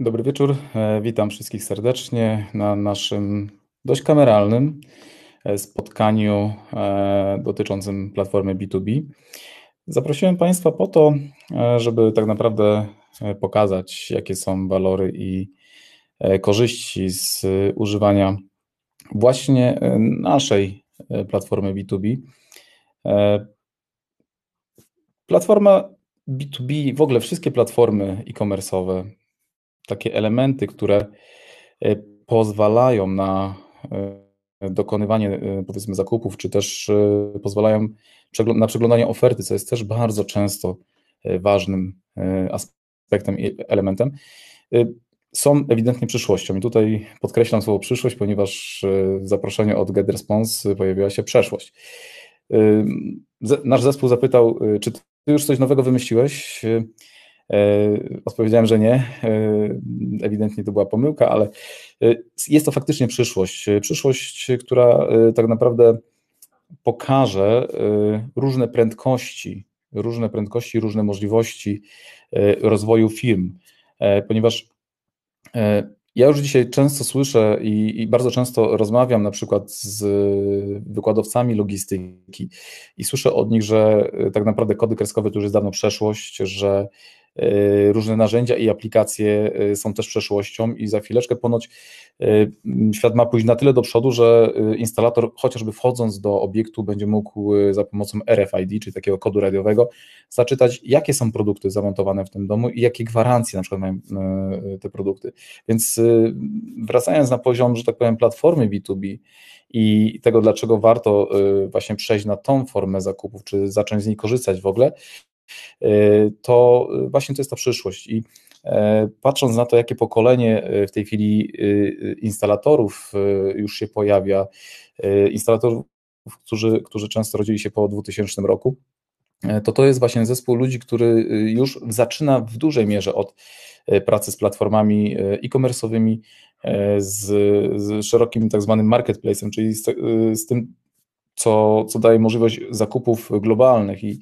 Dobry wieczór. E, witam wszystkich serdecznie na naszym dość kameralnym e, spotkaniu e, dotyczącym platformy B2B. Zaprosiłem Państwa po to, żeby tak naprawdę pokazać, jakie są walory i korzyści z używania właśnie naszej platformy B2B. Platforma B2B, w ogóle wszystkie platformy e-commerce'owe takie elementy, które e, pozwalają na e, dokonywanie e, powiedzmy zakupów, czy też pozwalają na przeglądanie oferty, co jest też bardzo często ważnym aspektem i elementem, są ewidentnie przyszłością. I tutaj podkreślam słowo przyszłość, ponieważ zaproszenie od GetResponse pojawiła się przeszłość. Nasz zespół zapytał, czy ty już coś nowego wymyśliłeś? E, odpowiedziałem, że nie. E, ewidentnie to była pomyłka, ale e, jest to faktycznie przyszłość. Przyszłość, która tak naprawdę pokaże różne prędkości, różne prędkości, różne możliwości rozwoju firm, ponieważ ja już dzisiaj często słyszę i, i, bardzo często rozmawiam na przykład z wykładowcami logistyki i słyszę od nich, że tak naprawdę kody kreskowe to już jest dawno przeszłość, że Y, różne narzędzia i aplikacje y, są też przeszłością i za chwileczkę ponoć y, świat ma pójść na tyle do przodu, że instalator chociażby wchodząc do obiektu będzie mógł za pomocą RFID, czyli takiego kodu radiowego, zaczytać jakie są produkty zamontowane w tym domu i jakie gwarancje na przykład mają te produkty. Więc wracając na poziom, że tak powiem, platformy B2B, i tego, dlaczego warto właśnie przejść na tą formę zakupów, czy zacząć z niej korzystać w ogóle, E, to e, właśnie to jest ta przyszłość. I e, patrząc na to, jakie pokolenie w tej chwili instalatorów już się pojawia, instalatorów, którzy, którzy często rodzili się po 2000 roku, to to jest właśnie zespół ludzi, który już zaczyna w dużej mierze od pracy z platformami e-commerce'owymi, z, z, szerokim tak zwanym marketplace'em, czyli z, z tym, co, co daje możliwość zakupów globalnych i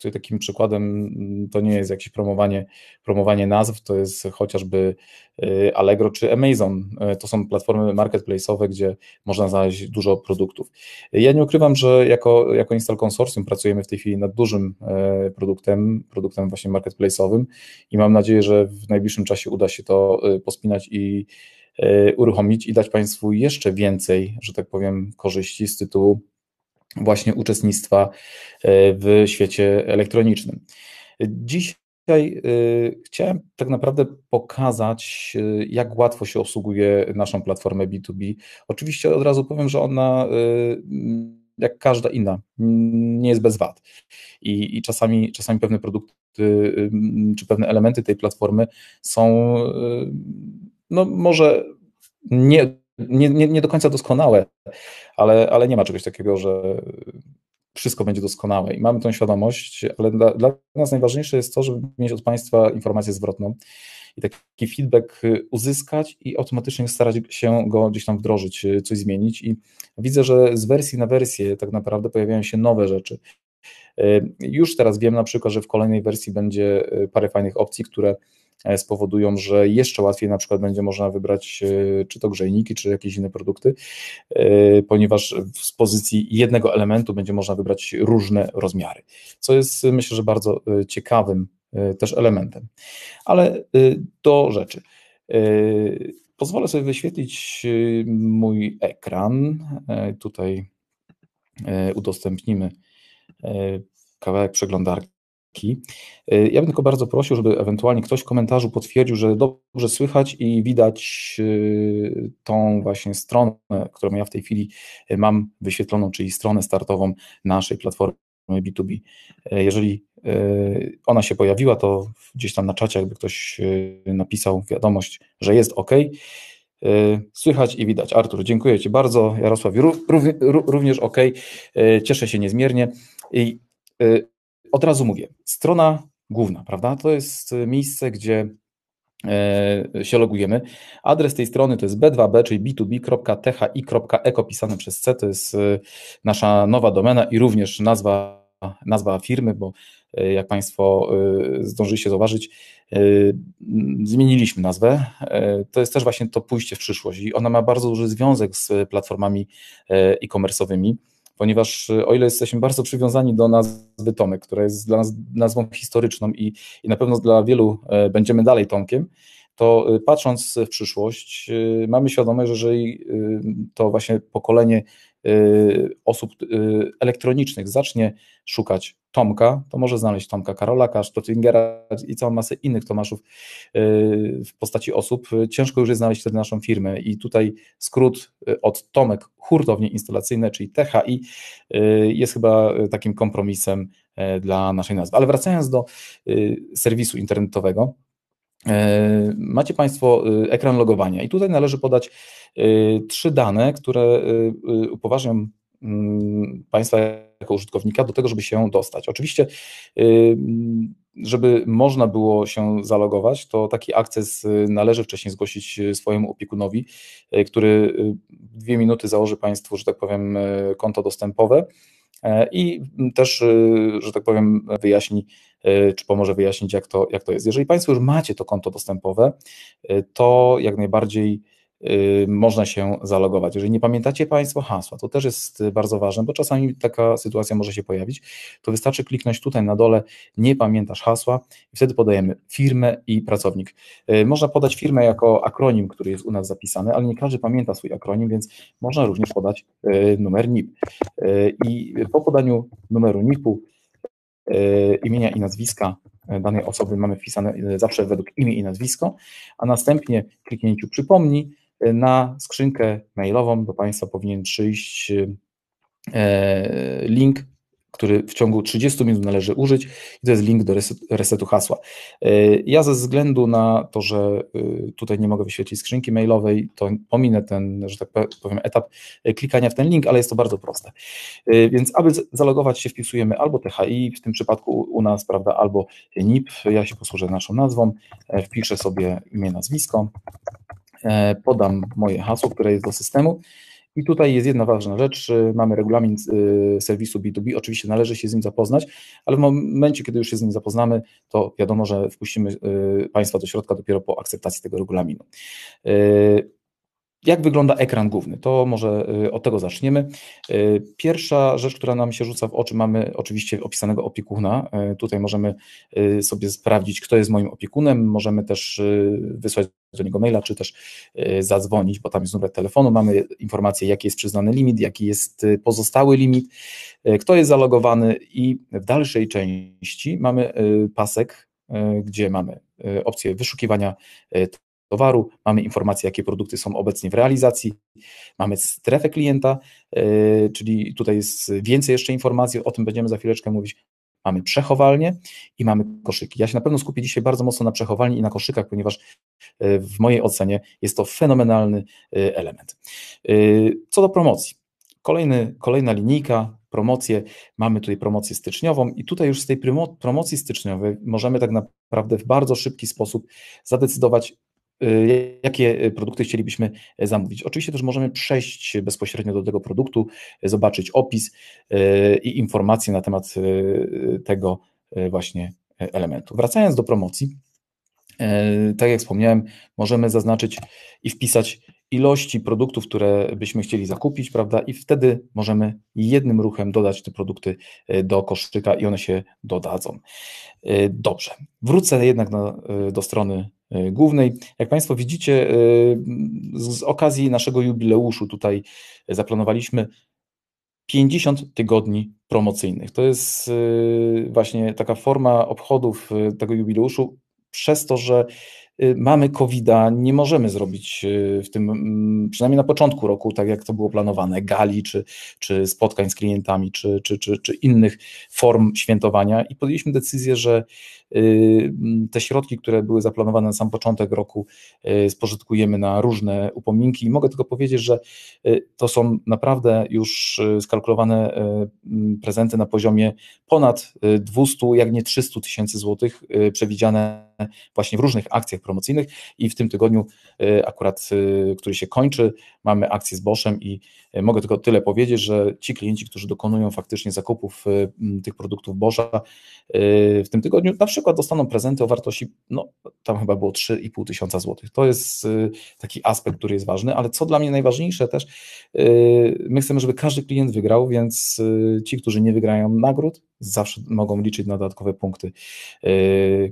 Tutaj takim przykładem mm, to nie jest jakieś promowanie, promowanie nazw, to jest chociażby y, Allegro czy Amazon. Y, to są platformy marketplace'owe, gdzie można znaleźć dużo produktów. Ja nie ukrywam, że jako, jako Install Consortium pracujemy w tej chwili nad dużym y, produktem, produktem właśnie marketplace'owym i mam nadzieję, że w najbliższym czasie uda się to pospinać i uruchomić i dać Państwu jeszcze więcej, że tak powiem, korzyści z tytułu właśnie uczestnictwa e, w świecie elektronicznym. Dzisiaj e, chciałem tak naprawdę pokazać, e, jak łatwo się obsługuje naszą platformę B2B. Oczywiście od razu powiem, że ona jak każda inna, nie jest bez wad. I, i czasami, czasami pewne produkty czy pewne elementy tej platformy są no, może nie, nie, nie do końca doskonałe, ale, ale nie ma czegoś takiego, że wszystko będzie doskonałe i mamy tą świadomość, ale dla, dla nas najważniejsze jest to, żeby mieć od Państwa informację zwrotną i taki feedback uzyskać i automatycznie starać się go gdzieś tam wdrożyć, coś zmienić. I widzę, że z wersji na wersję tak naprawdę pojawiają się nowe rzeczy. Już teraz wiem na przykład, że w kolejnej wersji będzie parę fajnych opcji, które E, spowodują, że jeszcze łatwiej na przykład będzie można wybrać e, czy to grzejniki, czy jakieś inne produkty, e, ponieważ z pozycji jednego elementu będzie można wybrać różne rozmiary, co jest myślę, że bardzo ciekawym też elementem. Ale do rzeczy. Pozwolę sobie wyświetlić mój ekran. Tutaj udostępnimy kawałek przeglądarki. Y, ja bym tylko bardzo prosił, żeby ewentualnie ktoś w komentarzu potwierdził, że dobrze słychać i widać y, tą właśnie stronę, którą ja w tej chwili y, mam wyświetloną, czyli stronę startową naszej platformy B2B. Jeżeli ona się pojawiła, to gdzieś tam na czacie, jakby ktoś napisał wiadomość, że jest OK. Słychać i widać. Artur, dziękuję Ci bardzo. Jarosław, również OK. Cieszę się niezmiernie. I od razu mówię, strona główna, prawda? To jest y, miejsce, gdzie e, się logujemy. Adres tej strony to jest b2b, czyli b2b.thi.eco pisane przez C, to jest y, nasza nowa domena i również nazwa, nazwa firmy, bo y, jak Państwo zdążyliście zauważyć, zmieniliśmy nazwę. E, to jest też właśnie to pójście w przyszłość i ona ma bardzo duży związek z platformami e, e-commerce'owymi ponieważ y, o ile jesteśmy bardzo przywiązani do nazwy Tomek, która jest dla nas nazwą historyczną i, i na pewno dla wielu e, będziemy dalej Tomkiem, to y, patrząc w przyszłość, y, mamy świadomość, że jeżeli to właśnie pokolenie Y, osób y, elektronicznych zacznie szukać Tomka, to może znaleźć Tomka Karolaka, Stottingera i całą masę innych Tomaszów y, w postaci osób. Ciężko już jest znaleźć wtedy naszą firmę i tutaj skrót od Tomek Hurtownie Instalacyjne, czyli THI, jest chyba takim kompromisem dla naszej nazwy. Ale wracając do serwisu internetowego, E, macie Państwo y, ekran logowania i tutaj należy podać y, trzy dane, które y, upoważnią mm, Państwa jako użytkownika do tego, żeby się dostać. Oczywiście, żeby można było się zalogować, to taki akces należy wcześniej zgłosić swojemu opiekunowi, który dwie minuty założy Państwu, że tak powiem, konto dostępowe E, i też, e, że tak powiem, wyjaśni, e, czy pomoże wyjaśnić, jak to, jak to jest. Jeżeli Państwo już macie to konto dostępowe, to jak najbardziej Y, można się zalogować. Jeżeli nie pamiętacie Państwo hasła, to też jest bardzo ważne, bo czasami taka sytuacja może się pojawić, to wystarczy kliknąć tutaj na dole nie pamiętasz hasła i wtedy podajemy firmę i pracownik. Y, można podać firmę jako akronim, który jest u nas zapisany, ale nie każdy pamięta swój akronim, więc można również podać y, numer NIP. I po podaniu numeru NIP-u imienia i nazwiska danej osoby mamy wpisane zawsze według imię i nazwisko, a następnie kliknięciu przypomnij na skrzynkę mailową do Państwa powinien przyjść e, link, który w ciągu 30 minut należy użyć i to jest link do resetu hasła. E, ja ze względu na to, że e, tutaj nie mogę wyświetlić skrzynki mailowej, to pominę ten, że tak powiem, etap klikania w ten link, ale jest to bardzo proste. Więc aby zalogować się wpisujemy albo THI, w tym przypadku u nas, prawda, albo NIP, ja się posłużę naszą nazwą, wpiszę sobie imię, nazwisko, E, podam moje hasło, które jest do systemu. I tutaj jest jedna ważna rzecz. Mamy regulamin e, serwisu B2B. Oczywiście należy się z nim zapoznać, ale w momencie, kiedy już się z nim zapoznamy, to wiadomo, że wpuścimy e, Państwa do środka dopiero po akceptacji tego regulaminu. Jak wygląda ekran główny? To może y, od tego zaczniemy. Y, pierwsza rzecz, która nam się rzuca w oczy, mamy oczywiście opisanego opiekuna. Y, tutaj możemy sobie sprawdzić, kto jest moim opiekunem. Możemy też wysłać do niego maila, czy też zadzwonić, bo tam jest numer telefonu. Mamy informację, jaki jest przyznany limit, jaki jest pozostały limit, kto jest zalogowany i w dalszej części mamy pasek, gdzie mamy opcję wyszukiwania towaru, mamy informacje, jakie produkty są obecnie w realizacji, mamy strefę klienta, e, czyli tutaj jest więcej jeszcze informacji, o tym będziemy za chwileczkę mówić. Mamy przechowalnie i mamy koszyki. Ja się na pewno skupię dzisiaj bardzo mocno na przechowalni i na koszykach, ponieważ e, w mojej ocenie jest to fenomenalny e, element. Co do promocji. Kolejny, kolejna linijka, promocje. Mamy tutaj promocję styczniową i tutaj już z tej promocji styczniowej możemy tak naprawdę w bardzo szybki sposób zadecydować, Y, jakie y, produkty chcielibyśmy y, zamówić. Oczywiście też możemy przejść bezpośrednio do tego produktu, zobaczyć opis i informacje na temat tego właśnie elementu. Wracając do promocji, tak jak wspomniałem, możemy zaznaczyć i wpisać ilości produktów, które byśmy chcieli zakupić, prawda? I wtedy możemy jednym ruchem dodać te produkty do koszyka i one się dodadzą. Dobrze. Wrócę jednak do strony E, głównej. Jak Państwo widzicie, e, z okazji naszego jubileuszu tutaj e, zaplanowaliśmy 50 tygodni promocyjnych. To jest właśnie taka forma obchodów tego jubileuszu, przez to, że mamy covid nie możemy zrobić w tym, przynajmniej na początku roku, tak jak to było planowane, gali, czy, czy spotkań z klientami, czy, czy, czy, czy innych form świętowania i podjęliśmy decyzję, że Y, mm, te środki, które były zaplanowane na sam początek roku, y, spożytkujemy na różne upominki i mogę tylko powiedzieć, że y, to są naprawdę już skalkulowane mm, prezenty na poziomie ponad 200, jak nie 300 tysięcy złotych przewidziane właśnie w różnych akcjach promocyjnych i w tym tygodniu akurat, który się kończy, mamy akcję z Boszem i mogę tylko tyle powiedzieć, że ci klienci, którzy dokonują faktycznie zakupów mm, tych produktów Boscha w tym tygodniu, na wszelki przykład dostaną prezenty o wartości, no tam chyba było 3,5 tysiąca złotych. To jest y, taki aspekt, który jest ważny, ale co dla mnie najważniejsze też, y, my chcemy, żeby każdy klient wygrał, więc y, ci, którzy nie wygrają nagród, zawsze mogą liczyć na dodatkowe punkty,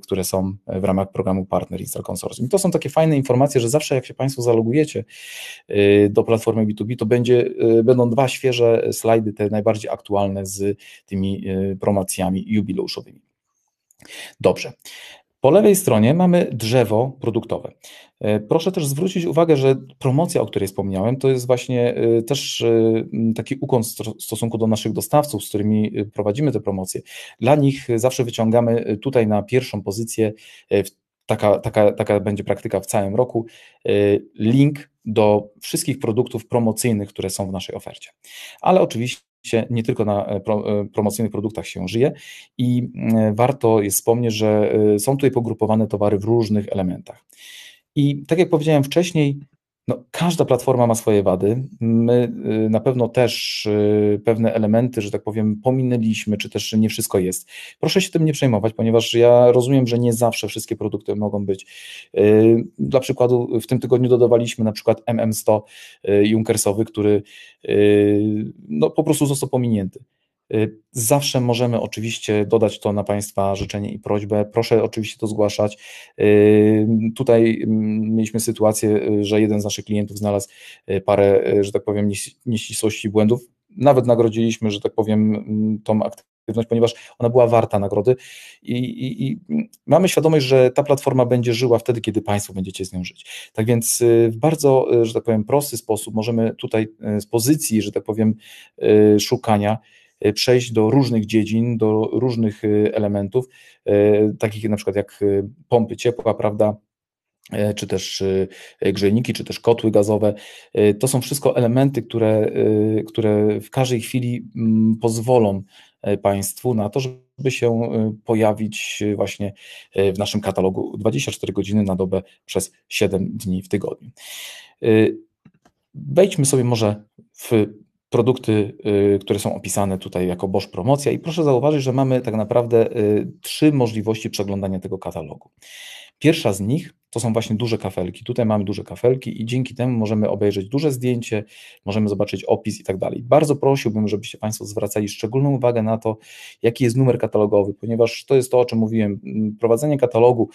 które są w ramach programu Partner Install Consortium. I to są takie fajne informacje, że zawsze jak się Państwo zalogujecie do platformy B2B, to będzie, będą dwa świeże slajdy, te najbardziej aktualne z tymi promocjami jubileuszowymi. Dobrze. Po lewej stronie mamy drzewo produktowe. E, proszę też zwrócić uwagę, że promocja, o której wspomniałem, to jest właśnie e, też e, taki ukąt w stosunku do naszych dostawców, z którymi prowadzimy te promocje. Dla nich zawsze wyciągamy tutaj na pierwszą pozycję, taka, taka, taka będzie praktyka w całym roku, link do wszystkich produktów promocyjnych, które są w naszej ofercie. Ale oczywiście się nie tylko na e, e, promocyjnych produktach się żyje i e, warto jest wspomnieć, że są tutaj pogrupowane towary w różnych elementach. I tak jak powiedziałem wcześniej, no, każda platforma ma swoje wady. My y, na pewno też y, pewne elementy, że tak powiem, pominęliśmy, czy też nie wszystko jest. Proszę się tym nie przejmować, ponieważ ja rozumiem, że nie zawsze wszystkie produkty mogą być. Y, dla przykładu, w tym tygodniu dodawaliśmy na przykład MM100 Junkersowy, który no, po prostu został pominięty. Y, zawsze możemy oczywiście dodać to na Państwa życzenie i prośbę. Proszę oczywiście to zgłaszać. Y, tutaj mm, mieliśmy sytuację, y, że jeden z naszych klientów znalazł parę, że tak powiem, nieścisłości błędów. Nawet nagrodziliśmy, że tak powiem, mm, tą aktywność, ponieważ ona była warta nagrody I, i, i mamy świadomość, że ta platforma będzie żyła wtedy, kiedy Państwo będziecie z nią żyć. Tak więc w bardzo, że tak powiem, prosty sposób możemy tutaj z pozycji, że tak powiem, szukania Y, przejść do różnych dziedzin, do różnych y, elementów, y, takich na przykład jak pompy ciepła, prawda? czy też grzejniki, czy też kotły gazowe. To są wszystko elementy, które, które w każdej chwili mm, pozwolą Państwu na to, żeby się pojawić właśnie w naszym katalogu 24 godziny na dobę przez 7 dni w tygodniu. Wejdźmy sobie może w produkty, y, które są opisane tutaj jako Bosch Promocja i proszę zauważyć, że mamy tak naprawdę y, trzy możliwości przeglądania tego katalogu. Pierwsza z nich to są właśnie duże kafelki. Tutaj mamy duże kafelki i dzięki temu możemy obejrzeć duże zdjęcie, możemy zobaczyć opis i tak dalej. Bardzo prosiłbym, żebyście Państwo zwracali szczególną uwagę na to, jaki jest numer katalogowy, ponieważ to jest to, o czym mówiłem. Mm, prowadzenie katalogu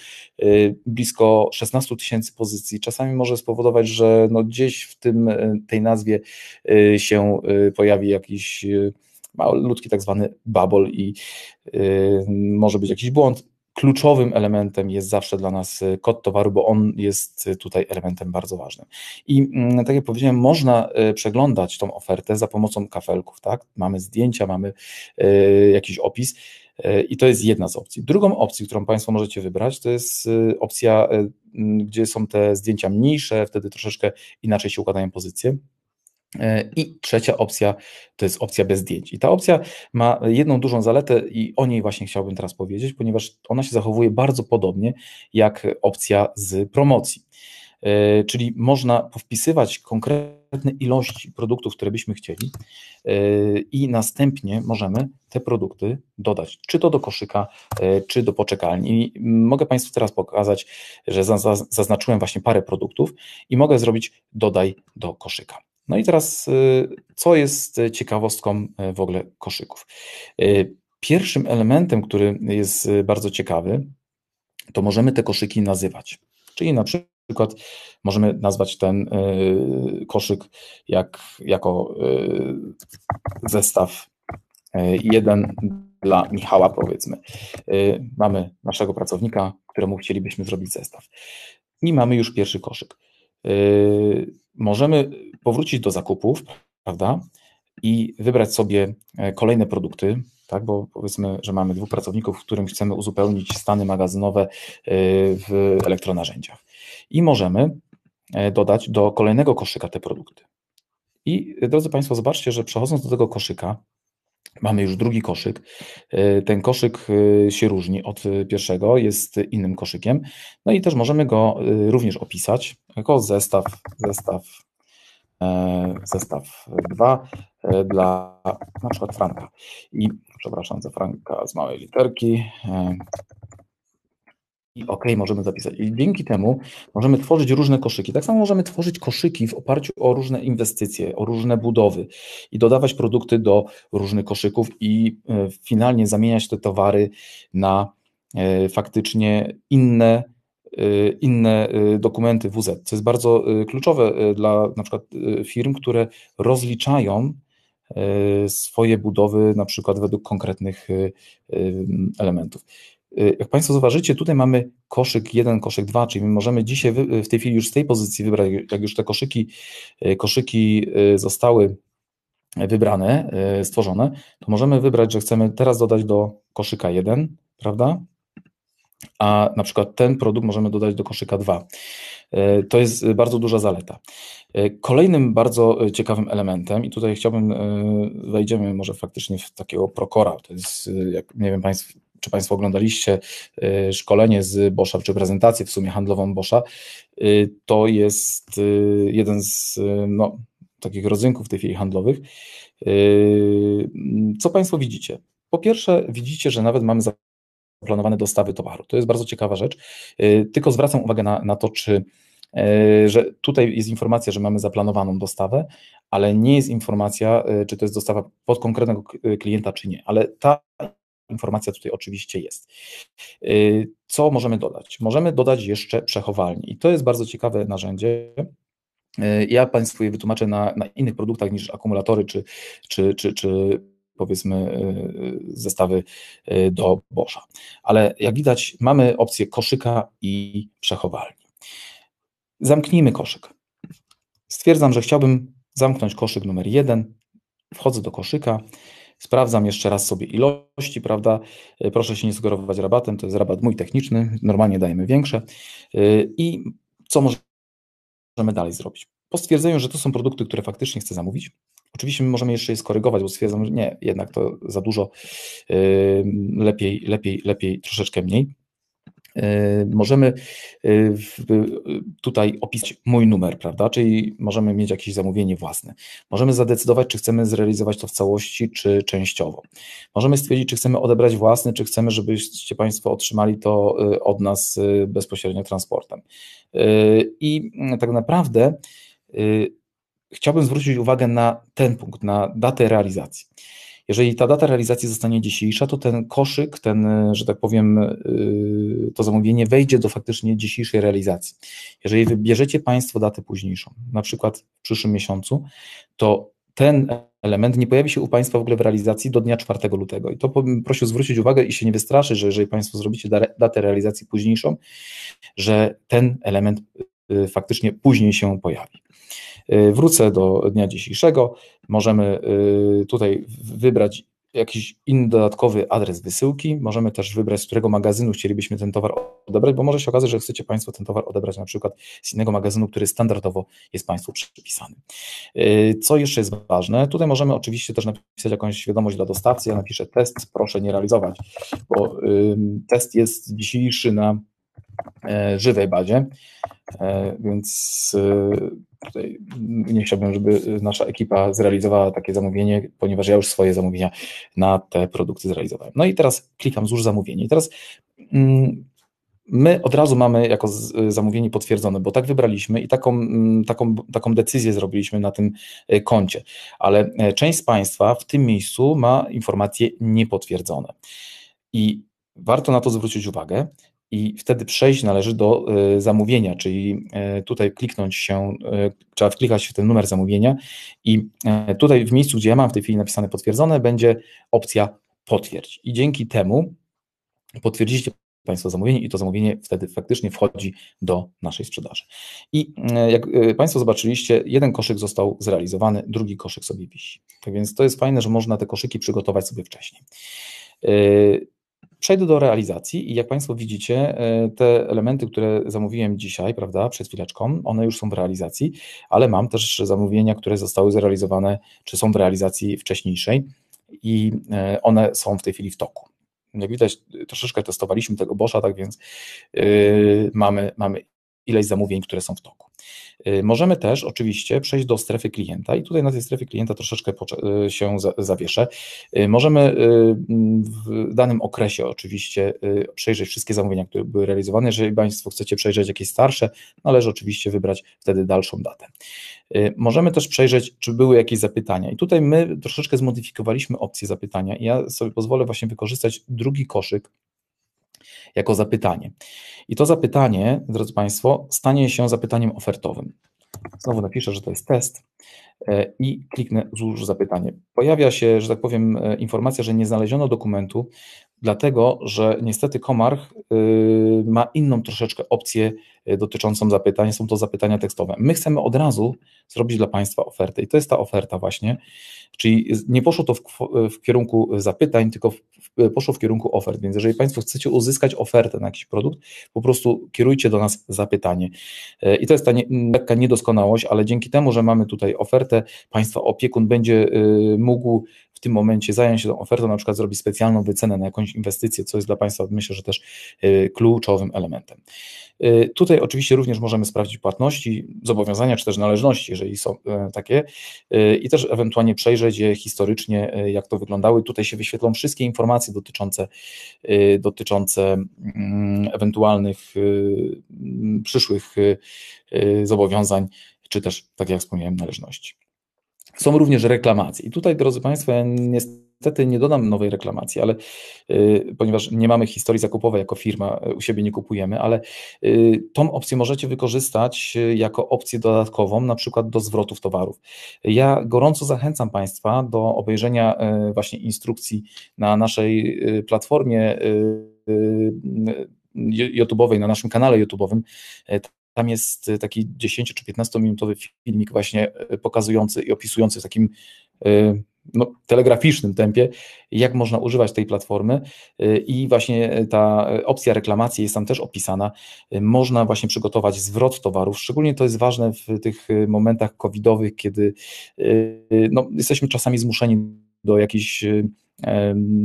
y, blisko 16 tysięcy pozycji czasami może spowodować, że no gdzieś w tym, y, tej nazwie y, się pojawi jakiś malutki tak zwany bubble i może być jakiś błąd kluczowym elementem jest zawsze dla nas y, kod towaru, bo on jest y, tutaj elementem bardzo ważnym. I mm, tak jak powiedziałem, można y, przeglądać tą ofertę za pomocą kafelków, tak? Mamy zdjęcia, mamy jakiś opis. I to jest jedna z opcji. Drugą opcją, którą Państwo możecie wybrać, to jest opcja, gdzie są te zdjęcia mniejsze, wtedy troszeczkę inaczej się układają pozycje. E, I trzecia opcja to jest opcja bez zdjęć. I ta opcja ma jedną dużą zaletę, i o niej właśnie chciałbym teraz powiedzieć, ponieważ ona się zachowuje bardzo podobnie jak opcja z promocji. E, czyli można powpisywać konkretne ilości produktów, które byśmy chcieli, e, i następnie możemy te produkty dodać, czy to do koszyka, czy do poczekalni. I mogę Państwu teraz pokazać, że zaznaczyłem właśnie parę produktów i mogę zrobić dodaj do koszyka. No i teraz, y, co jest ciekawostką y, w ogóle koszyków? Y, pierwszym elementem, który jest bardzo ciekawy, to możemy te koszyki nazywać. Czyli na przykład możemy nazwać ten koszyk jak, jako zestaw jeden dla Michała, powiedzmy. Mamy naszego pracownika, któremu chcielibyśmy zrobić zestaw. I mamy już pierwszy koszyk możemy powrócić do zakupów, prawda? I wybrać sobie e, kolejne produkty, tak? Bo powiedzmy, że mamy dwóch pracowników, którym chcemy uzupełnić stany magazynowe e, w elektronarzędziach. I możemy e, dodać do kolejnego koszyka te produkty. I drodzy Państwo, zobaczcie, że przechodząc do tego koszyka, Mamy już drugi koszyk. E, ten koszyk e, się różni od e, pierwszego, jest innym koszykiem. No i też możemy go również opisać jako zestaw, zestaw, zestaw 2 dla na przykład Franka. I przepraszam za Franka z małej literki i OK, możemy zapisać. I dzięki temu możemy tworzyć różne koszyki. Tak samo możemy tworzyć koszyki w oparciu o różne inwestycje, o różne budowy i dodawać produkty do różnych koszyków i e, finalnie zamieniać te towary na e, faktycznie inne, e, inne dokumenty WZ, co jest bardzo kluczowe dla na przykład firm, które rozliczają swoje budowy na przykład według konkretnych elementów. Y, jak Państwo zauważycie, tutaj mamy koszyk 1, koszyk 2, czyli my możemy dzisiaj w tej chwili już z tej pozycji wybrać, jak już te koszyki, y, koszyki y, zostały wybrane, stworzone, to możemy wybrać, że chcemy teraz dodać do koszyka 1, prawda? A na przykład ten produkt możemy dodać do koszyka 2. To jest bardzo duża zaleta. Kolejnym bardzo ciekawym elementem, i tutaj chciałbym, wejdziemy może faktycznie w takiego prokora, to jest, jak nie wiem Państwo, czy Państwo oglądaliście y, szkolenie z Boscha, czy prezentację w sumie handlową Boscha, y, to jest y, jeden z no, takich rodzynków tej chwili handlowych. Co Państwo widzicie? Po pierwsze, widzicie, że nawet mamy zaplanowane dostawy towaru. To jest bardzo ciekawa rzecz. Tylko zwracam uwagę na, na to, czy że tutaj jest informacja, że mamy zaplanowaną dostawę, ale nie jest informacja, czy to jest dostawa pod konkretnego klienta, czy nie. Ale ta informacja tutaj oczywiście jest. Y, co możemy dodać? Możemy dodać jeszcze przechowalnię i to jest bardzo ciekawe narzędzie, y, ja Państwu je wytłumaczę na, na, innych produktach niż akumulatory czy, czy, czy, czy powiedzmy y, zestawy do Boscha. Ale jak widać, mamy opcję koszyka i przechowalni. Zamknijmy koszyk. Stwierdzam, że chciałbym zamknąć koszyk numer jeden. Wchodzę do koszyka Sprawdzam jeszcze raz sobie ilości, prawda? E, proszę się nie sugerować rabatem, to jest rabat mój techniczny, normalnie dajemy większe. E, I co możemy dalej zrobić? Po stwierdzeniu, że to są produkty, które faktycznie chcę zamówić, oczywiście możemy jeszcze je skorygować, bo stwierdzam, że nie, jednak to za dużo, e, lepiej, lepiej, lepiej troszeczkę mniej. Y, możemy y, tutaj opisać mój numer, prawda? Czyli możemy mieć jakieś zamówienie własne. Możemy zadecydować, czy chcemy zrealizować to w całości, czy częściowo. Możemy stwierdzić, czy chcemy odebrać własny, czy chcemy, żebyście Państwo otrzymali to y, od nas bezpośrednio transportem. I mm, tak naprawdę chciałbym zwrócić uwagę na ten punkt, na datę realizacji. Jeżeli ta data realizacji zostanie dzisiejsza, to ten koszyk, ten, e, że tak powiem, e, to zamówienie wejdzie do faktycznie dzisiejszej realizacji. Jeżeli wybierzecie Państwo datę późniejszą, na przykład w przyszłym miesiącu, to ten element nie pojawi się u Państwa w ogóle w realizacji do dnia 4 lutego. I to bym prosił zwrócić uwagę i się nie wystraszyć, że jeżeli Państwo zrobicie datę realizacji późniejszą, że ten element e, faktycznie później się pojawi. Y, wrócę do dnia dzisiejszego. Możemy y, tutaj wybrać jakiś inny dodatkowy adres wysyłki. Możemy też wybrać, z którego magazynu chcielibyśmy ten towar odebrać, bo może się okazać, że chcecie Państwo ten towar odebrać na przykład z innego magazynu, który standardowo jest Państwu przypisany. Y, co jeszcze jest ważne? Tutaj możemy oczywiście też napisać jakąś wiadomość dla dostawcy. Ja napiszę test, proszę nie realizować, bo test jest dzisiejszy na e, żywej bazie, e, więc Tutaj nie chciałbym, żeby nasza ekipa zrealizowała takie zamówienie, ponieważ ja już swoje zamówienia na te produkty zrealizowałem. No i teraz klikam złóż zamówienie. I teraz mm, my od razu mamy jako zamówienie potwierdzone, bo tak wybraliśmy i taką, mm, taką, taką decyzję zrobiliśmy na tym e, koncie. Ale e, część z Państwa w tym miejscu ma informacje niepotwierdzone. I warto na to zwrócić uwagę, i wtedy przejść należy do e, zamówienia, czyli e, tutaj kliknąć się, e, trzeba wklikać w ten numer zamówienia i tutaj w miejscu, gdzie ja mam w tej chwili napisane potwierdzone, będzie opcja potwierdź. I dzięki temu potwierdzicie Państwo zamówienie i to zamówienie wtedy faktycznie wchodzi do naszej sprzedaży. I jak Państwo zobaczyliście, jeden koszyk został zrealizowany, drugi koszyk sobie wisi. Tak więc to jest fajne, że można te koszyki przygotować sobie wcześniej. Przejdę do realizacji i jak Państwo widzicie, e, te elementy, które zamówiłem dzisiaj, prawda, przed chwileczką, one już są w realizacji, ale mam też zamówienia, które zostały zrealizowane, czy są w realizacji wcześniejszej i e, one są w tej chwili w toku. Jak widać, troszeczkę testowaliśmy tego Boscha, tak więc e, mamy, mamy ileś zamówień, które są w toku. Y, możemy też oczywiście przejść do strefy klienta i tutaj na tej strefie klienta troszeczkę y, się zawieszę. Y, możemy w danym okresie oczywiście przejrzeć wszystkie zamówienia, które były realizowane. Jeżeli Państwo chcecie przejrzeć jakieś starsze, należy oczywiście wybrać wtedy dalszą datę. Możemy też przejrzeć, czy były jakieś zapytania. I tutaj my troszeczkę zmodyfikowaliśmy opcję zapytania i ja sobie pozwolę właśnie wykorzystać drugi koszyk, jako zapytanie. I to zapytanie, drodzy Państwo, stanie się zapytaniem ofertowym. Znowu napiszę, że to jest test e, i kliknę złóż zapytanie. Pojawia się, że tak powiem, e, informacja, że nie znaleziono dokumentu dlatego że niestety Komarch y, ma inną troszeczkę opcję y, dotyczącą zapytań, są to zapytania tekstowe. My chcemy od razu zrobić dla Państwa ofertę i to jest ta oferta właśnie, czyli nie poszło to w, w kierunku zapytań, tylko w, poszło w kierunku ofert, więc jeżeli Państwo chcecie uzyskać ofertę na jakiś produkt, po prostu kierujcie do nas zapytanie. Y, I to jest ta nie, lekka niedoskonałość, ale dzięki temu, że mamy tutaj ofertę, Państwa opiekun będzie mógł tym momencie zająć się tą ofertą, na przykład zrobić specjalną wycenę na jakąś inwestycję, co jest dla Państwa, myślę, że też y, kluczowym elementem. Y, tutaj oczywiście również możemy sprawdzić płatności, zobowiązania czy też należności, jeżeli są e, takie, y, i też ewentualnie przejrzeć je historycznie, e, jak to wyglądały. Tutaj się wyświetlą wszystkie informacje dotyczące, dotyczące mm, ewentualnych przyszłych zobowiązań, czy też, tak jak wspomniałem, należności. Są również reklamacje. I tutaj, drodzy Państwo, ja niestety nie dodam nowej reklamacji, ale y, ponieważ nie mamy historii zakupowej jako firma, y, u siebie nie kupujemy, ale y, tą opcję możecie wykorzystać jako opcję dodatkową, na przykład do zwrotów towarów. Ja gorąco zachęcam Państwa do obejrzenia właśnie instrukcji na naszej platformie YouTube'owej, na naszym kanale YouTube'owym. Tam jest y, taki 10 czy 15 minutowy filmik właśnie y, pokazujący i opisujący w takim y, no, telegraficznym tempie, jak można używać tej platformy i właśnie ta opcja reklamacji jest tam też opisana. Można właśnie przygotować zwrot towarów, szczególnie to jest ważne w tych momentach covidowych, kiedy no, jesteśmy czasami zmuszeni do jakichś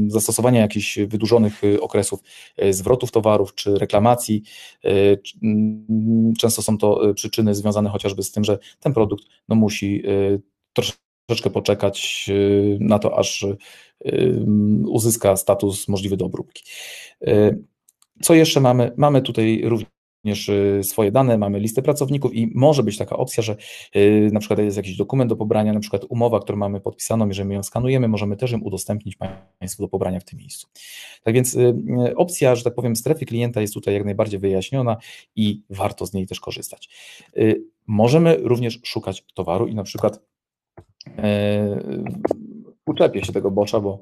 zastosowania jakichś wydłużonych y, okresów y, zwrotów towarów czy reklamacji. Y, mm, często są to przyczyny związane chociażby z tym, że ten produkt no, musi troszeczkę poczekać na to, aż uzyska status możliwy do obróbki. Co jeszcze mamy? Mamy tutaj również również y, swoje dane, mamy listę pracowników i może być taka opcja, że y, na przykład jest jakiś dokument do pobrania, na przykład umowa, którą mamy podpisaną, jeżeli my ją skanujemy, możemy też ją udostępnić Państwu do pobrania w tym miejscu. Tak więc y, opcja, że tak powiem, strefy klienta jest tutaj jak najbardziej wyjaśniona i warto z niej też korzystać. Możemy również szukać towaru i na przykład uczepię się tego bocza, bo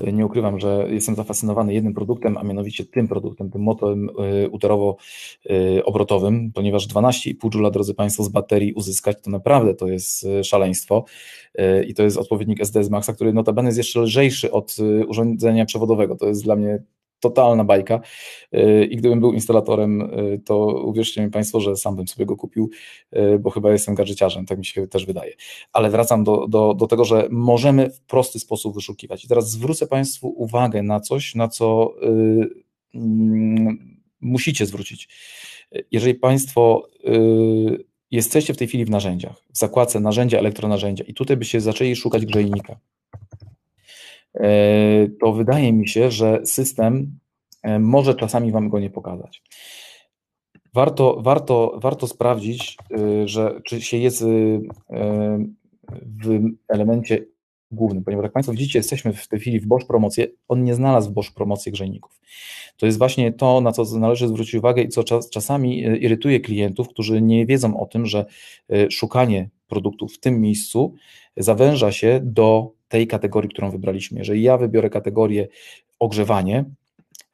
e, nie ukrywam, że jestem zafascynowany jednym produktem, a mianowicie tym produktem, tym motorem uterowo-obrotowym, e, ponieważ 12,5 Joula, drodzy Państwo, z baterii uzyskać to naprawdę to jest e, szaleństwo i to jest odpowiednik SDS Maxa, który notabene jest jeszcze lżejszy od urządzenia przewodowego. To jest dla mnie totalna bajka y, i gdybym był instalatorem, y, to uwierzcie mi Państwo, że sam bym sobie go kupił, y, bo chyba jestem gadżeciarzem, tak mi się też wydaje. Ale wracam do, do, do tego, że możemy w prosty sposób wyszukiwać. I teraz zwrócę Państwu uwagę na coś, na co mm, musicie zwrócić. Jeżeli Państwo jesteście w tej chwili w narzędziach, w zakładce narzędzia, elektronarzędzia i tutaj by się zaczęli szukać grzejnika, E, to wydaje mi się, że system e, może czasami Wam go nie pokazać. Warto, warto, warto sprawdzić, e, że czy się jest w elemencie głównym, ponieważ jak Państwo widzicie, jesteśmy w tej chwili w Bosch Promocji. on nie znalazł w Bosch Promocji grzejników. To jest właśnie to, na co należy zwrócić uwagę i co czasami irytuje klientów, którzy nie wiedzą o tym, że szukanie produktów w tym miejscu zawęża się do tej kategorii, którą wybraliśmy. Jeżeli ja wybiorę kategorię ogrzewanie,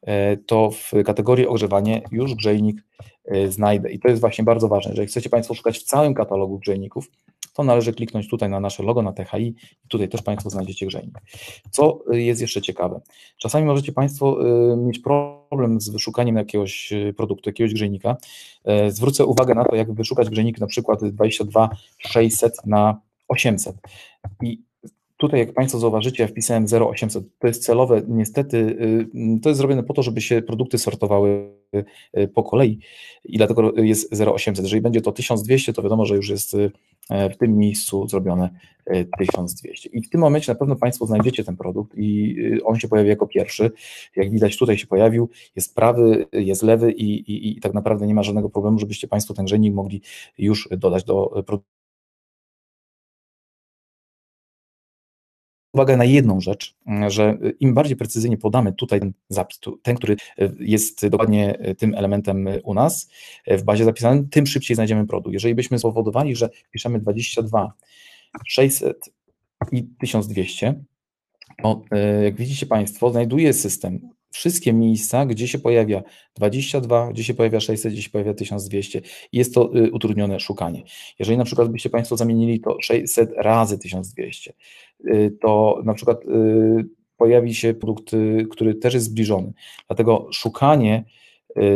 E, to w kategorii ogrzewanie już grzejnik e, znajdę. I to jest właśnie bardzo ważne. Jeżeli chcecie Państwo szukać w całym katalogu grzejników, to należy kliknąć tutaj na nasze logo, na THI. i Tutaj też Państwo znajdziecie grzejnik. Co e, jest jeszcze ciekawe? Czasami możecie Państwo mieć problem z wyszukaniem jakiegoś produktu, jakiegoś grzejnika. Zwrócę uwagę na to, jak wyszukać grzejnik na przykład 22600 na 800. I Tutaj, jak Państwo zauważycie, ja wpisałem 0800. To jest celowe, niestety, y, to jest zrobione po to, żeby się produkty sortowały y, po kolei i dlatego jest 0800. Jeżeli będzie to 1200, to wiadomo, że już jest y, w tym miejscu zrobione 1200. I w tym momencie na pewno Państwo znajdziecie ten produkt i on się pojawi jako pierwszy. Jak widać, tutaj się pojawił, jest prawy, jest lewy i, i, i tak naprawdę nie ma żadnego problemu, żebyście Państwo ten grzejnik mogli już dodać do produktu uwagę na jedną rzecz, że im bardziej precyzyjnie podamy tutaj ten zapis, ten, który e, jest dokładnie e, tym elementem e, u nas w bazie zapisanym, tym szybciej znajdziemy produkt. Jeżeli byśmy spowodowali, że piszemy 22, 600 i 1200, to jak widzicie Państwo, znajduje system wszystkie miejsca, gdzie się pojawia 22, gdzie się pojawia 600, gdzie się pojawia 1200. Jest to y, utrudnione szukanie. Jeżeli na przykład byście Państwo zamienili to 600 razy 1200, y, to na przykład y, pojawi się produkt, który też jest zbliżony. Dlatego szukanie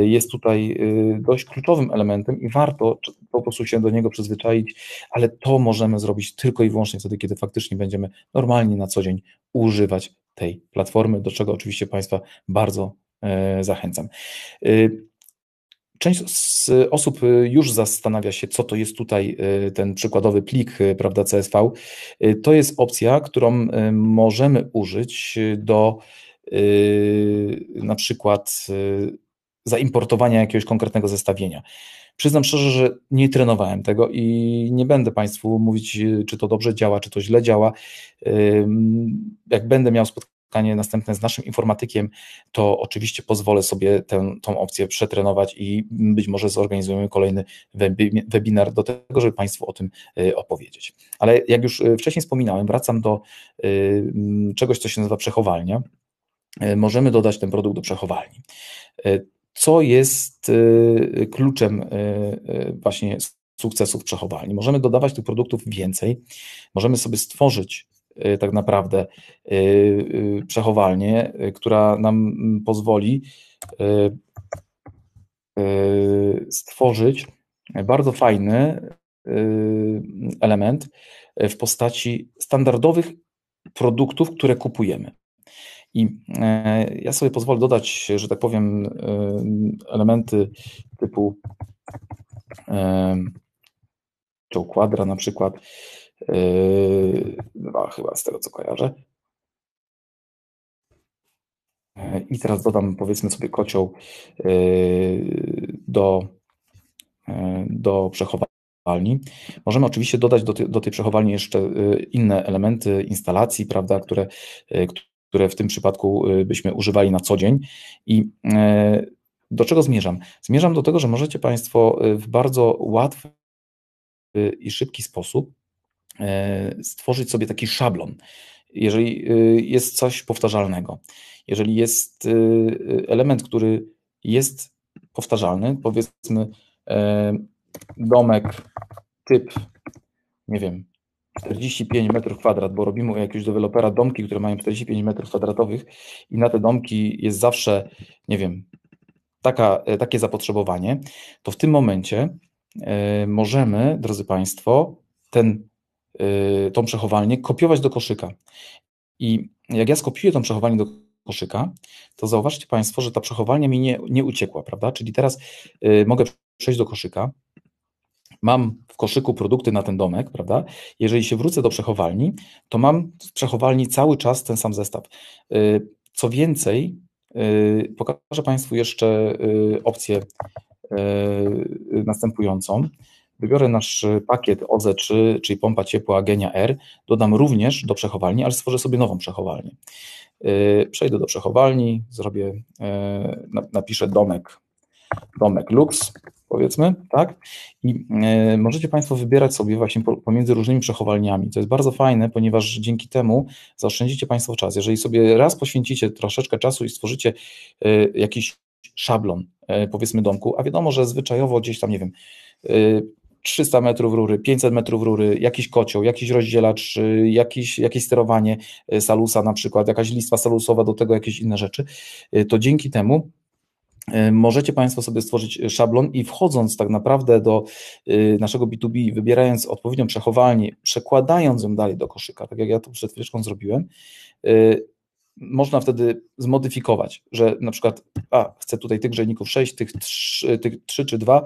jest tutaj dość kluczowym elementem i warto po prostu się do niego przyzwyczaić, ale to możemy zrobić tylko i wyłącznie wtedy, kiedy faktycznie będziemy normalnie na co dzień używać tej platformy, do czego oczywiście Państwa bardzo e, zachęcam. E, część z osób już zastanawia się, co to jest tutaj e, ten przykładowy plik, prawda, CSV. To jest opcja, którą możemy użyć do na przykład zaimportowania jakiegoś konkretnego zestawienia. Przyznam szczerze, że nie trenowałem tego i nie będę Państwu mówić, y, czy to dobrze działa, czy to źle działa. Jak będę miał spotkanie następne z naszym informatykiem, to oczywiście pozwolę sobie tę, tą opcję przetrenować i być może zorganizujemy kolejny webinar do tego, żeby Państwu o tym y, opowiedzieć. Ale jak już y, wcześniej wspominałem, wracam do czegoś, co się nazywa przechowalnia możemy dodać ten produkt do przechowalni co jest y, kluczem y, y, właśnie sukcesów przechowalni. Możemy dodawać tych produktów więcej, możemy sobie stworzyć tak naprawdę przechowalnię, która nam mm, pozwoli stworzyć bardzo fajny element w postaci standardowych produktów, które kupujemy. I e, ja sobie pozwolę dodać, że tak powiem, e, elementy typu czy e, kwadra na przykład, dwa chyba z tego co kojarzę. I teraz dodam powiedzmy sobie kocioł do, do przechowalni. Możemy oczywiście dodać do, do tej przechowalni jeszcze inne elementy instalacji, prawda, które, które w tym przypadku y, byśmy używali na co dzień. I e, do czego zmierzam? Zmierzam do tego, że możecie Państwo y, w bardzo łatwy y, i szybki sposób e, stworzyć sobie taki szablon, jeżeli jest coś powtarzalnego. Jeżeli jest element, który jest powtarzalny, powiedzmy e, domek typ, nie wiem, 45 m2, bo robimy u jakiegoś dewelopera domki, które mają 45 m2 i na te domki jest zawsze, nie wiem, taka, e, takie zapotrzebowanie, to w tym momencie e, możemy, drodzy Państwo, ten, e, tą przechowalnię kopiować do koszyka. I jak ja skopiuję tą przechowalnię do koszyka, to zauważcie Państwo, że ta przechowalnia mi nie, nie uciekła, prawda? Czyli teraz mogę przejść do koszyka, mam w koszyku produkty na ten domek, prawda? Jeżeli się wrócę do przechowalni, to mam w przechowalni cały czas ten sam zestaw. Y, co więcej, y, pokażę Państwu jeszcze y, opcję następującą. Wybiorę nasz pakiet Oze 3 czyli pompa ciepła Genia R, dodam również do przechowalni, ale stworzę sobie nową przechowalnię. Przejdę do przechowalni, zrobię, napiszę domek domek lux, powiedzmy, tak? I y, możecie Państwo wybierać sobie właśnie pomiędzy różnymi przechowalniami. To jest bardzo fajne, ponieważ dzięki temu zaoszczędzicie Państwo czas. Jeżeli sobie raz poświęcicie troszeczkę czasu i stworzycie y, jakiś szablon, y, powiedzmy, domku, a wiadomo, że zwyczajowo gdzieś tam, nie wiem, 300 metrów rury, 500 metrów rury, jakiś kocioł, jakiś rozdzielacz, jakiś, jakieś sterowanie salusa na przykład, jakaś listwa salusowa, do tego jakieś inne rzeczy, to dzięki temu E, możecie Państwo sobie stworzyć e, szablon i wchodząc tak naprawdę do e, naszego B2B, wybierając odpowiednią przechowalnię, przekładając ją dalej do koszyka, tak jak ja to przed chwileczką zrobiłem, można wtedy zmodyfikować, że na przykład a, chcę tutaj tych grzejników 6, tych 3, tych 3 czy 2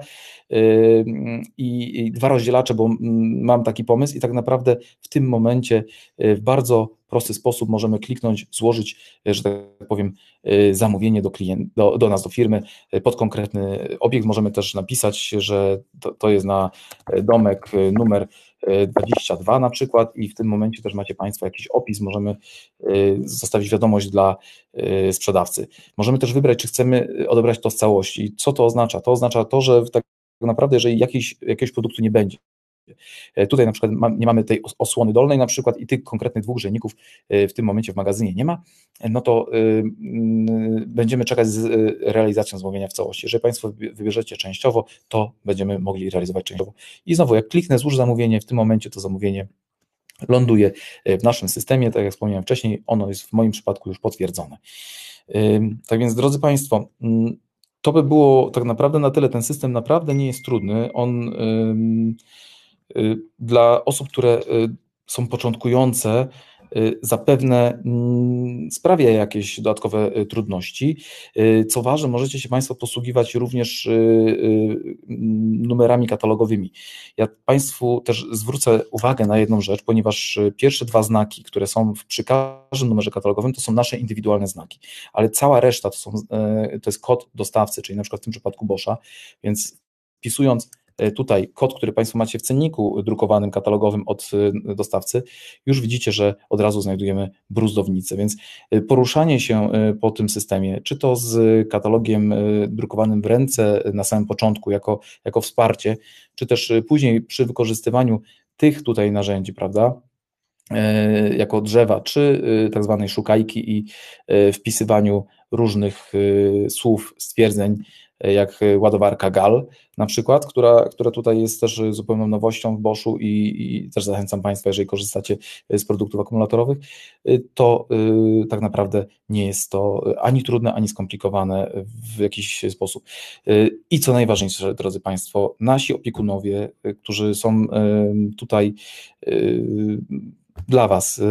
yy, i dwa rozdzielacze, bo mam taki pomysł i tak naprawdę w tym momencie yy, w bardzo prosty sposób możemy kliknąć, złożyć, yy, że tak powiem, yy, zamówienie do, klient, do, do nas, do firmy pod konkretny obiekt. Możemy też napisać, że to, to jest na domek numer 22 na przykład i w tym momencie też macie Państwo jakiś opis, możemy y, zostawić wiadomość dla y, sprzedawcy. Możemy też wybrać, czy chcemy y, odebrać to w całości. Co to oznacza? To oznacza to, że tak naprawdę, jeżeli jakiś jakiegoś produktu nie będzie, E, tutaj na przykład nie mamy tej osłony dolnej na przykład i tych konkretnych dwóch grzejników e, w tym momencie w magazynie nie ma, e, no to będziemy czekać z realizacją zamówienia w całości. Jeżeli Państwo wybierzecie częściowo, to będziemy mogli realizować częściowo. I znowu, jak kliknę złóż zamówienie, w tym momencie to zamówienie ląduje w naszym systemie, tak jak wspomniałem wcześniej, ono jest w moim przypadku już potwierdzone. Tak więc, drodzy Państwo, to by było tak naprawdę na tyle. Ten system naprawdę nie jest trudny. On Y, dla osób, które y, są początkujące, y, zapewne mm, sprawia jakieś dodatkowe trudności. Co ważne, możecie się Państwo posługiwać również mm, numerami katalogowymi. Ja Państwu też zwrócę uwagę na jedną rzecz, ponieważ pierwsze dwa znaki, które są przy każdym numerze katalogowym, to są nasze indywidualne znaki, ale cała reszta to, są, to jest kod dostawcy, czyli na przykład w tym przypadku Boscha, więc wpisując E, tutaj kod, który Państwo macie w cenniku drukowanym, katalogowym od e, dostawcy, już widzicie, że od razu znajdujemy bruzdownicę, więc e, poruszanie się po tym systemie, czy to z katalogiem drukowanym w ręce na samym początku jako, jako wsparcie, czy też później przy wykorzystywaniu tych tutaj narzędzi, prawda, jako drzewa, czy tak zwanej szukajki i wpisywaniu różnych słów, stwierdzeń jak e, ładowarka GAL na przykład, która, która tutaj jest też zupełną nowością w Boszu i, i też zachęcam Państwa, jeżeli korzystacie e, z produktów akumulatorowych, e, to yy, tak naprawdę nie jest to ani trudne, ani skomplikowane w jakiś sposób. Yy, I co najważniejsze, drodzy Państwo, nasi opiekunowie, którzy są yy, tutaj dla Was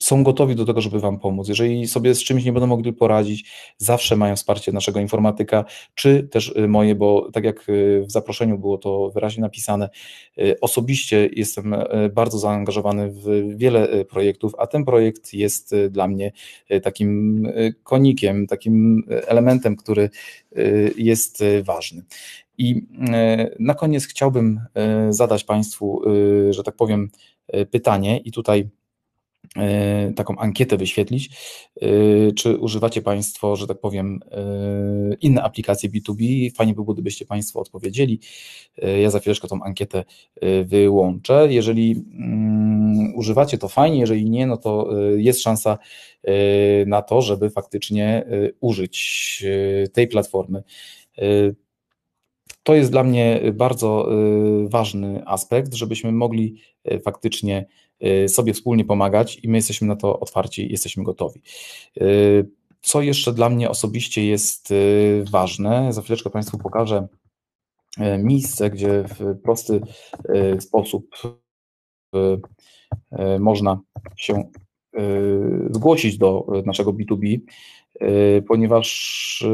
są gotowi do tego, żeby Wam pomóc. Jeżeli sobie z czymś nie będą mogli poradzić, zawsze mają wsparcie naszego informatyka, czy też y, moje, bo tak jak y, w zaproszeniu było to wyraźnie napisane, y, osobiście jestem bardzo zaangażowany w wiele projektów, a ten projekt jest dla mnie takim konikiem, takim elementem, który jest ważny. I na koniec chciałbym zadać Państwu, że tak powiem, pytanie, i tutaj E, taką ankietę wyświetlić, e, czy używacie Państwo, że tak powiem, e, inne aplikacje B2B. Fajnie by było, gdybyście Państwo odpowiedzieli. Ja za chwileczkę tą ankietę wyłączę. Jeżeli mm, używacie, to fajnie, jeżeli nie, no to jest szansa na to, żeby faktycznie użyć tej platformy. To jest dla mnie bardzo ważny aspekt, żebyśmy mogli faktycznie Y, sobie wspólnie pomagać i my jesteśmy na to otwarci, jesteśmy gotowi. Y, co jeszcze dla mnie osobiście jest y, ważne, za chwileczkę Państwu pokażę miejsce, gdzie w prosty sposób można się zgłosić do naszego B2B, ponieważ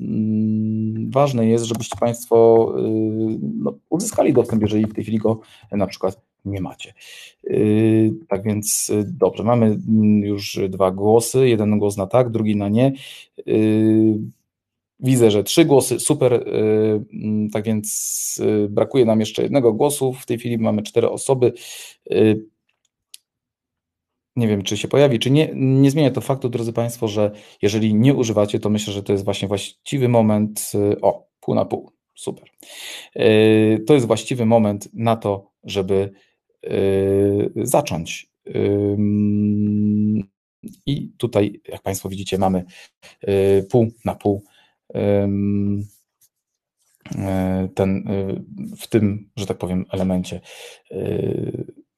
mm, ważne jest, żebyście Państwo no, uzyskali dostęp, jeżeli w tej chwili go na przykład nie macie. Yy, tak więc yy, dobrze, mamy mm, już dwa głosy, jeden głos na tak, drugi na nie. Yy, widzę, że trzy głosy, super. Mm, tak więc brakuje nam jeszcze jednego głosu. W tej chwili mamy cztery osoby. Nie wiem, czy się pojawi, czy nie. Nie zmienia to faktu, drodzy Państwo, że jeżeli nie używacie, to myślę, że to jest właśnie właściwy moment. O, pół na pół. Super. To jest właściwy moment na to, żeby Y, zacząć. I tutaj, jak Państwo widzicie, mamy y, pół na pół y, ten, w tym, że tak powiem, elemencie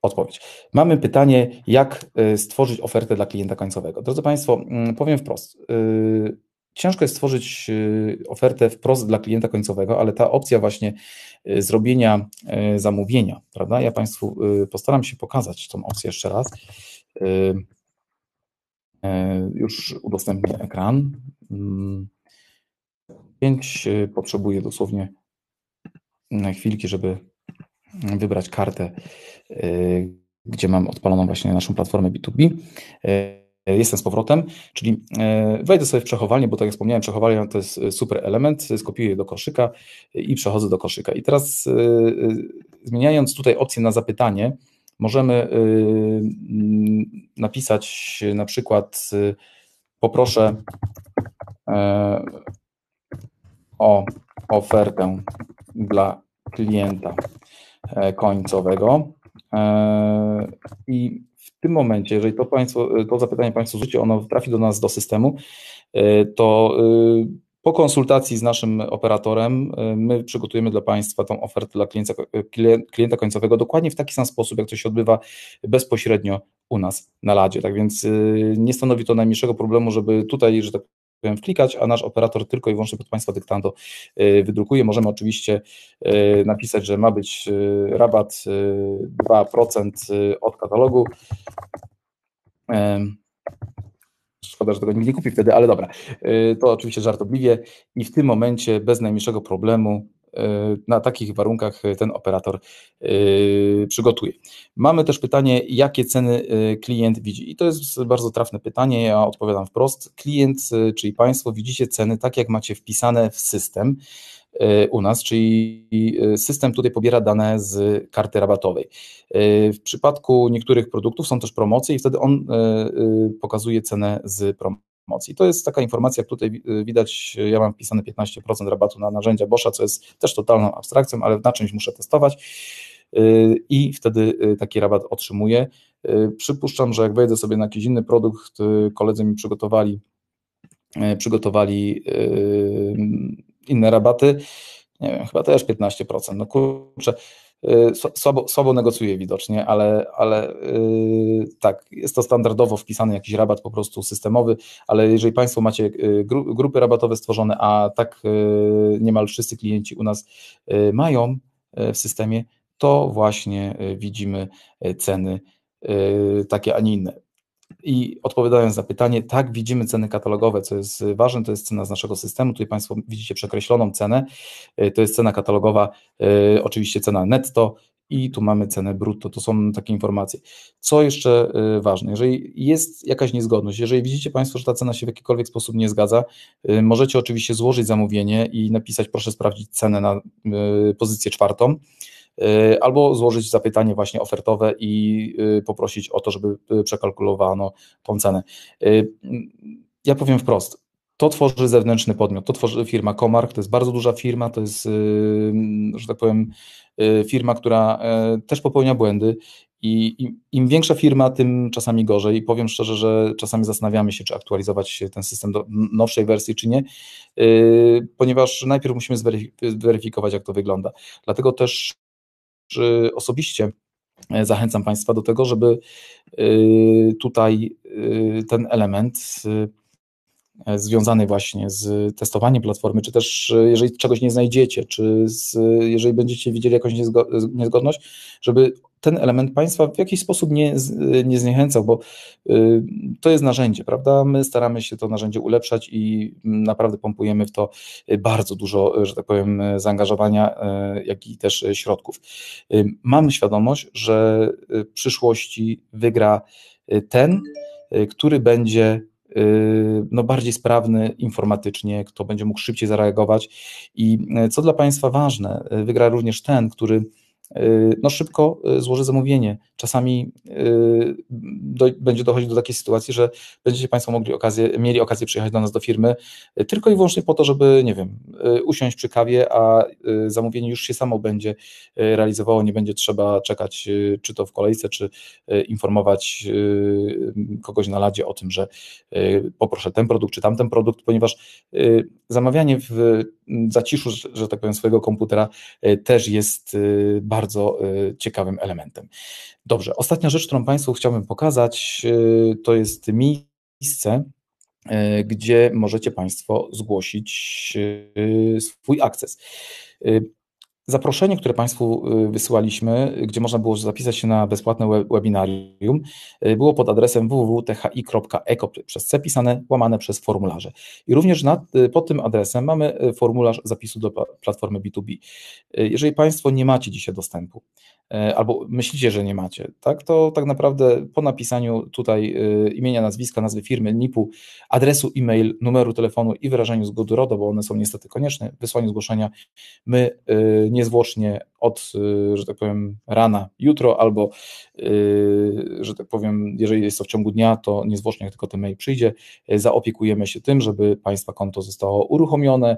odpowiedź. Mamy pytanie, jak stworzyć ofertę dla klienta końcowego. Drodzy Państwo, mm, powiem wprost ciężko jest stworzyć y, ofertę wprost dla klienta końcowego, ale ta opcja właśnie y, zrobienia y, zamówienia, prawda? Ja Państwu postaram się pokazać tą opcję jeszcze raz. Już udostępnię ekran. 5 mm. potrzebuję dosłownie mm, chwilki, żeby wybrać kartę, gdzie mam odpaloną właśnie naszą platformę B2B. E, jestem z powrotem, czyli e, wejdę sobie w przechowanie, bo tak jak wspomniałem, przechowanie to jest e, super element, skopiuję je do koszyka i przechodzę do koszyka. I teraz zmieniając tutaj opcję na zapytanie, możemy napisać na przykład poproszę o ofertę dla klienta końcowego i tym momencie, jeżeli to, państwo, e, to zapytanie Państwo życie, ono trafi do nas do systemu, e, to e, po konsultacji z naszym operatorem my przygotujemy dla Państwa tą ofertę dla klienta, klienta końcowego dokładnie w taki sam sposób, jak to się odbywa bezpośrednio u nas na ladzie. Tak więc nie stanowi to najmniejszego problemu, żeby tutaj, że tak powiem wklikać, a nasz operator tylko i wyłącznie pod Państwa dyktando y, wydrukuje. Możemy oczywiście y, napisać, że ma być y, rabat 2% od katalogu. Szkoda, że tego nikt nie kupi wtedy, ale dobra. To oczywiście żartobliwie i w tym momencie bez najmniejszego problemu Y, na takich warunkach y, ten operator y, przygotuje. Mamy też pytanie, jakie ceny klient widzi? I to jest bardzo trafne pytanie, ja odpowiadam wprost. Klient, czyli Państwo, widzicie ceny tak, jak macie wpisane w system u nas, czyli system tutaj pobiera dane z karty rabatowej. W przypadku niektórych produktów są też promocje i wtedy on pokazuje cenę z promocji. Moc i To jest taka informacja, tutaj y, widać, ja mam wpisane 15% rabatu na narzędzia Boscha, co jest też totalną abstrakcją, ale na czymś muszę testować y, i wtedy y, taki rabat otrzymuję. Przypuszczam, że jak wejdę sobie na jakiś inny produkt, koledzy mi przygotowali, przygotowali inne rabaty, nie wiem, chyba też 15%. No kurczę, Y, słabo, słabo negocjuje widocznie, ale, ale y, tak, jest to standardowo wpisany jakiś rabat po prostu systemowy, ale jeżeli Państwo macie y, grupy rabatowe stworzone, a tak niemal wszyscy klienci u nas mają w systemie, to właśnie widzimy ceny takie, a nie inne. I odpowiadając na pytanie, tak, widzimy ceny katalogowe, co jest ważne, to jest cena z naszego systemu. Tutaj Państwo widzicie przekreśloną cenę. E, to jest cena katalogowa, e, oczywiście cena netto i tu mamy cenę brutto. To są takie informacje. Co jeszcze e, ważne, jeżeli jest jakaś niezgodność, jeżeli widzicie Państwo, że ta cena się w jakikolwiek sposób nie zgadza, możecie oczywiście złożyć zamówienie i napisać, proszę sprawdzić cenę na pozycję czwartą E, albo złożyć zapytanie właśnie ofertowe i e, poprosić o to, żeby e, przekalkulowano tą cenę. Ja powiem wprost, to tworzy zewnętrzny podmiot, to tworzy firma Komark, to jest bardzo duża firma, to jest, że tak powiem, firma, która też popełnia błędy i im, większa firma, tym czasami gorzej. I Powiem szczerze, że czasami zastanawiamy się, czy aktualizować ten system do nowszej wersji, czy nie, ponieważ najpierw musimy zweryfikować, jak to wygląda. Dlatego też osobiście e, zachęcam Państwa do tego, żeby e, tutaj e, ten element związany właśnie z testowaniem platformy, czy też jeżeli czegoś nie znajdziecie, czy z, jeżeli będziecie widzieli jakąś niezgodność, żeby ten element państwa w jakiś sposób nie, nie zniechęcał, bo y, to jest narzędzie, prawda? My staramy się to narzędzie ulepszać i naprawdę pompujemy w to bardzo dużo, że tak powiem, zaangażowania, y, jak i też środków. Y, mam świadomość, że w przyszłości wygra ten, który będzie no, bardziej sprawny informatycznie, kto będzie mógł szybciej zareagować. I co dla Państwa ważne, wygra również ten, który Y, no szybko y, złoży zamówienie. Czasami y, do, będzie dochodzić do takiej sytuacji, że będziecie Państwo mogli okazję, mieli okazję przyjechać do nas do firmy tylko i wyłącznie po to, żeby, nie wiem, usiąść przy kawie, a zamówienie już się samo będzie realizowało, nie będzie trzeba czekać czy to w kolejce, czy informować kogoś na ladzie o tym, że poproszę ten produkt, czy tamten produkt, ponieważ zamawianie w zaciszu, że tak powiem, swojego komputera też jest bardzo bardzo y, ciekawym elementem. Dobrze, ostatnia rzecz, którą Państwu chciałbym pokazać, y, to jest miejsce, y, gdzie możecie Państwo zgłosić swój akces zaproszenie, które Państwu y, wysyłaliśmy, y, gdzie można było zapisać się na bezpłatne webinarium, y, było pod adresem www.thi.eco przez C pisane, łamane przez formularze. I również nad, pod tym adresem mamy formularz zapisu do platformy B2B. Jeżeli Państwo nie macie dzisiaj dostępu, E, albo myślicie, że nie macie, tak, to tak naprawdę po napisaniu tutaj e, imienia, nazwiska, nazwy firmy, NIP-u, adresu e-mail, numeru telefonu i wyrażeniu zgody RODO, bo one są niestety konieczne, wysłaniu zgłoszenia, my e, niezwłocznie od, y, że tak powiem, rana jutro, albo, y, że tak powiem, jeżeli jest to w ciągu dnia, to niezwłocznie, jak tylko ten mail przyjdzie, y, zaopiekujemy się tym, żeby Państwa konto zostało uruchomione.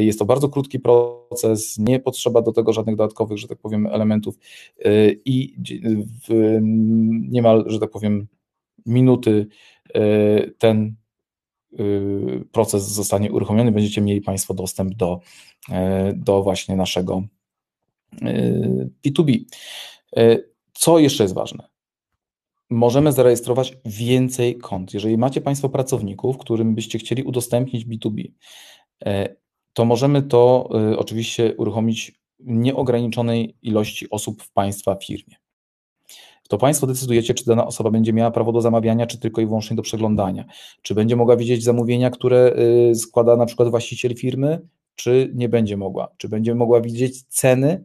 Jest to bardzo krótki proces, nie potrzeba do tego żadnych dodatkowych, że tak powiem, elementów i w mm, niemal, że tak powiem, minuty ten proces zostanie uruchomiony, będziecie mieli Państwo dostęp do, do właśnie naszego B2B. Y, y, co jeszcze jest ważne? Możemy zarejestrować więcej kont. Jeżeli macie Państwo pracowników, którym byście chcieli udostępnić B2B, y, to możemy to oczywiście uruchomić nieograniczonej ilości osób w Państwa firmie. To Państwo decydujecie, czy dana osoba będzie miała prawo do zamawiania, czy tylko i wyłącznie do przeglądania. Czy będzie mogła widzieć zamówienia, które składa na przykład właściciel firmy, czy nie będzie mogła. Czy będzie mogła widzieć ceny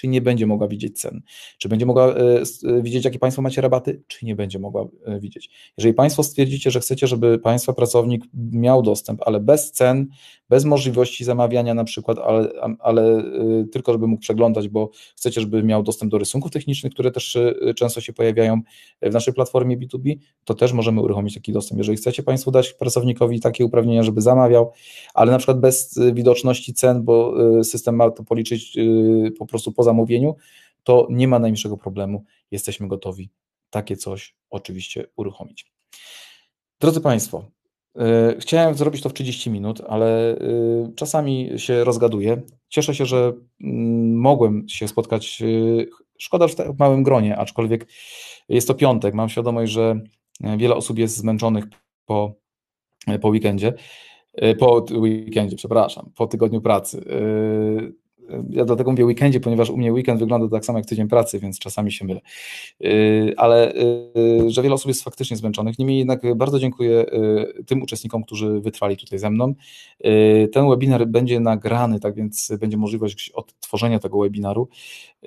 czy nie będzie mogła widzieć cen, czy będzie mogła e, e, widzieć, jakie Państwo macie rabaty, czy nie będzie mogła e, widzieć. Jeżeli Państwo stwierdzicie, że chcecie, żeby Państwa pracownik miał dostęp, ale bez cen, bez możliwości zamawiania na przykład, ale, ale tylko żeby mógł przeglądać, bo chcecie, żeby miał dostęp do rysunków technicznych, które też często się pojawiają w naszej platformie B2B, to też możemy uruchomić taki dostęp. Jeżeli chcecie Państwo dać pracownikowi takie uprawnienia, żeby zamawiał, ale na przykład bez widoczności cen, bo system ma to policzyć po prostu poza zamówieniu, to nie ma najmniejszego problemu. Jesteśmy gotowi takie coś oczywiście uruchomić. Drodzy Państwo, e, chciałem zrobić to w 30 minut, ale e, czasami się rozgaduję. Cieszę się, że mm, mogłem się spotkać. E, szkoda, że w tak małym gronie, aczkolwiek jest to piątek. Mam świadomość, że wiele osób jest zmęczonych po, po weekendzie. Po weekendzie, przepraszam, po tygodniu pracy ja dlatego mówię weekendzie, ponieważ u mnie weekend wygląda tak samo jak tydzień pracy, więc czasami się mylę. Y, ale y, że wiele osób jest faktycznie zmęczonych. Niemniej jednak bardzo dziękuję y, tym uczestnikom, którzy wytrwali tutaj ze mną. Ten webinar będzie nagrany, tak więc będzie możliwość odtworzenia tego webinaru.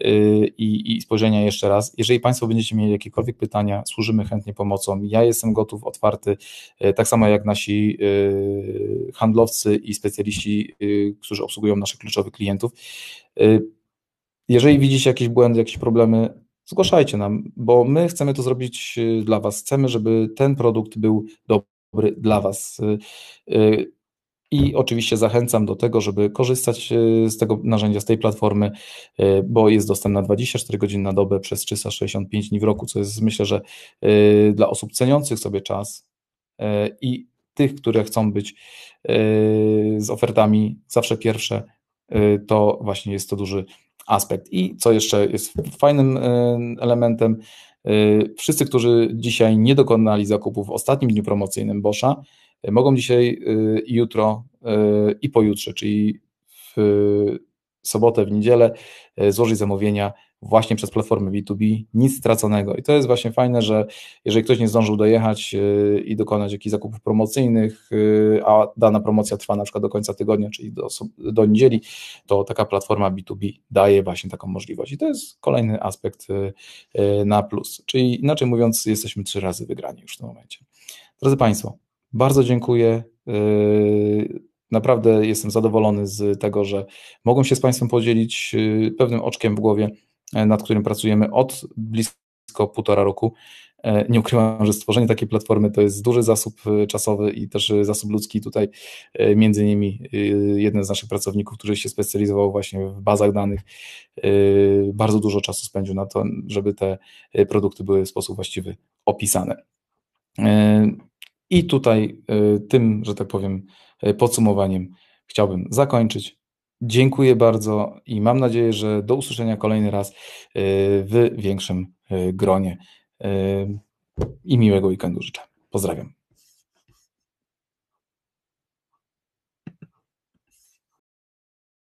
Y, i, i spojrzenia jeszcze raz. Jeżeli Państwo będziecie mieli jakiekolwiek pytania, służymy chętnie pomocą. Ja jestem gotów, otwarty, y, tak samo jak nasi y, handlowcy i specjaliści, którzy obsługują naszych kluczowych klientów. Jeżeli widzicie jakieś błędy, jakieś problemy, zgłaszajcie nam, bo my chcemy to zrobić dla Was. Chcemy, żeby ten produkt był dobry dla Was. I oczywiście zachęcam do tego, żeby korzystać e, z tego narzędzia, z tej platformy, e, bo jest dostępna 24 godziny na dobę przez 365 dni w roku, co jest myślę, że e, dla osób ceniących sobie czas i tych, które chcą być z ofertami zawsze pierwsze, to właśnie jest to duży aspekt. I co jeszcze jest fajnym elementem, wszyscy, którzy dzisiaj nie dokonali zakupu w ostatnim dniu promocyjnym Boscha, mogą dzisiaj y, jutro y, i pojutrze, czyli w y, sobotę, w niedzielę złożyć zamówienia właśnie przez platformę B2B, nic straconego. I to jest właśnie fajne, że jeżeli ktoś nie zdążył dojechać i dokonać jakichś zakupów promocyjnych, a dana promocja trwa na przykład do końca tygodnia, czyli do, do niedzieli, to taka platforma B2B daje właśnie taką możliwość. I to jest kolejny aspekt na plus. Czyli inaczej mówiąc, jesteśmy trzy razy wygrani już w tym momencie. Drodzy Państwo, bardzo dziękuję. Yy, naprawdę jestem zadowolony z tego, że mogłem się z Państwem podzielić yy, pewnym oczkiem w głowie, yy, nad którym pracujemy od blisko półtora roku. Nie ukrywam, że stworzenie takiej platformy to jest duży zasób czasowy i też zasób ludzki. Tutaj między innymi jeden z naszych pracowników, który się specjalizował właśnie w bazach danych, bardzo dużo czasu spędził na to, żeby te produkty były w sposób właściwy opisane. I tutaj y, tym, że tak powiem, y, podsumowaniem chciałbym zakończyć. Dziękuję bardzo i mam nadzieję, że do usłyszenia kolejny raz y, w większym gronie. I miłego weekendu życzę. Pozdrawiam.